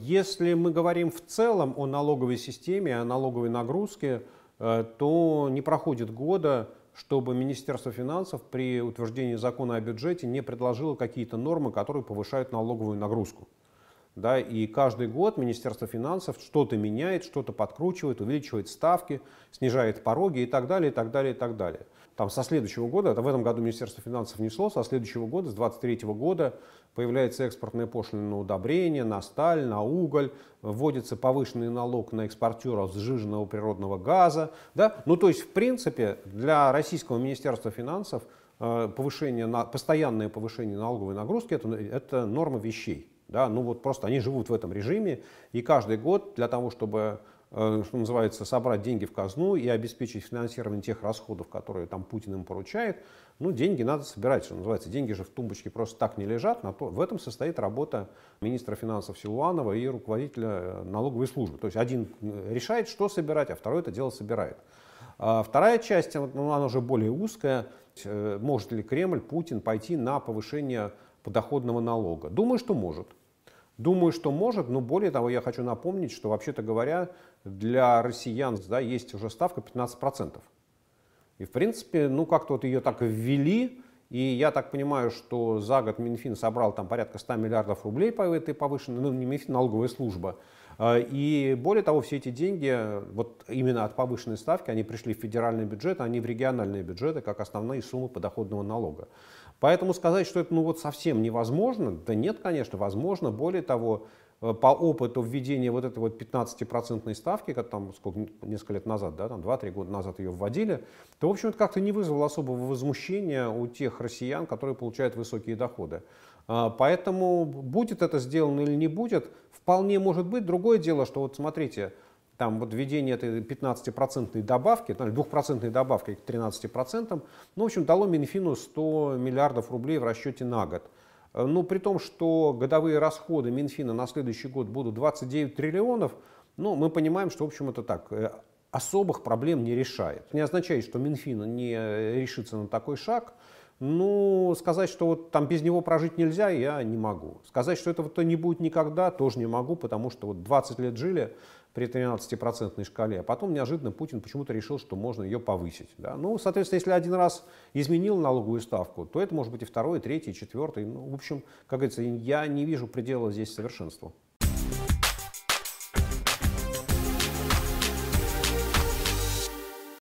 Если мы говорим в целом о налоговой системе, о налоговой нагрузке, э, то не проходит года, чтобы Министерство финансов при утверждении закона о бюджете не предложило какие-то нормы, которые повышают налоговую нагрузку. Да, и каждый год Министерство финансов что-то меняет, что-то подкручивает, увеличивает ставки, снижает пороги и так далее, и так далее, и так далее. Там со следующего года, это в этом году Министерство финансов внесло, со следующего года, с 23 года появляется экспортная пошлина на удобрения, на сталь, на уголь, вводится повышенный налог на экспортеров сжиженного природного газа. Да? Ну то есть в принципе для российского Министерства финансов э, повышение, постоянное повышение налоговой нагрузки это, это норма вещей. Да? Ну вот просто они живут в этом режиме, и каждый год для того, чтобы э, что называется, собрать деньги в казну и обеспечить финансирование тех расходов, которые там Путин им поручает, ну, деньги надо собирать, что называется. Деньги же в тумбочке просто так не лежат. На то, в этом состоит работа министра финансов Силуанова и руководителя э, налоговой службы. То есть один э, решает, что собирать, а второй это дело собирает. А вторая часть, ну, она уже более узкая, может ли Кремль, Путин пойти на повышение подоходного налога? Думаю, что может. Думаю, что может, но более того, я хочу напомнить, что вообще-то говоря, для россиян да, есть уже ставка 15%. И в принципе, ну как-то вот ее так ввели, и я так понимаю, что за год Минфин собрал там порядка 100 миллиардов рублей по этой повышенной, ну не Минфин, а налоговая служба. А, и более того, все эти деньги, вот именно от повышенной ставки, они пришли в федеральный бюджет, они а в региональные бюджеты, как основные суммы подоходного налога. Поэтому сказать, что это ну вот совсем невозможно, да нет, конечно, возможно. Более того, Э, по опыту введения вот этой вот 15-процентной ставки, как там сколько, несколько лет назад, да, там 2-3 года назад ее вводили, то, в общем, это как-то не вызвало особого возмущения у тех россиян, которые получают высокие доходы. А, поэтому будет это сделано или не будет, вполне может быть. Другое дело, что вот смотрите, там вот введение этой 15-процентной добавки, 2% добавки к 13%, ну, в общем, дало Минфину 100 миллиардов рублей в расчете на год. Э, ну, при том, что годовые расходы Минфина на следующий год будут 29 триллионов, ну, мы понимаем, что, в общем, это так, э, особых проблем не решает. Не означает, что Минфин не э, решится на такой шаг, ну, сказать, что вот там без него прожить нельзя, я не могу. Сказать, что этого-то не будет никогда, тоже не могу, потому что вот 20 лет жили при 13-процентной шкале, а потом неожиданно Путин почему-то решил, что можно ее повысить. Да? Ну, соответственно, если один раз изменил налоговую ставку, то это может быть и второй, и третий, и четвертый. Ну, в общем, как говорится, я не вижу предела здесь совершенства.